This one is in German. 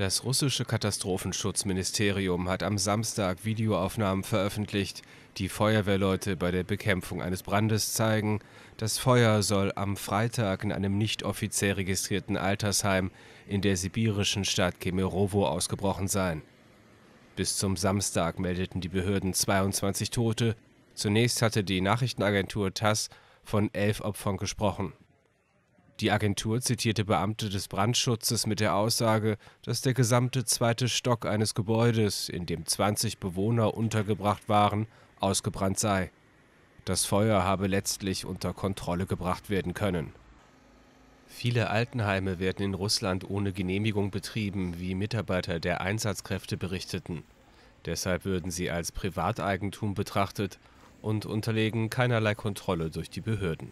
Das russische Katastrophenschutzministerium hat am Samstag Videoaufnahmen veröffentlicht, die Feuerwehrleute bei der Bekämpfung eines Brandes zeigen. Das Feuer soll am Freitag in einem nicht offiziell registrierten Altersheim in der sibirischen Stadt Kemerovo ausgebrochen sein. Bis zum Samstag meldeten die Behörden 22 Tote. Zunächst hatte die Nachrichtenagentur TASS von elf Opfern gesprochen. Die Agentur zitierte Beamte des Brandschutzes mit der Aussage, dass der gesamte zweite Stock eines Gebäudes, in dem 20 Bewohner untergebracht waren, ausgebrannt sei. Das Feuer habe letztlich unter Kontrolle gebracht werden können. Viele Altenheime werden in Russland ohne Genehmigung betrieben, wie Mitarbeiter der Einsatzkräfte berichteten. Deshalb würden sie als Privateigentum betrachtet und unterlegen keinerlei Kontrolle durch die Behörden.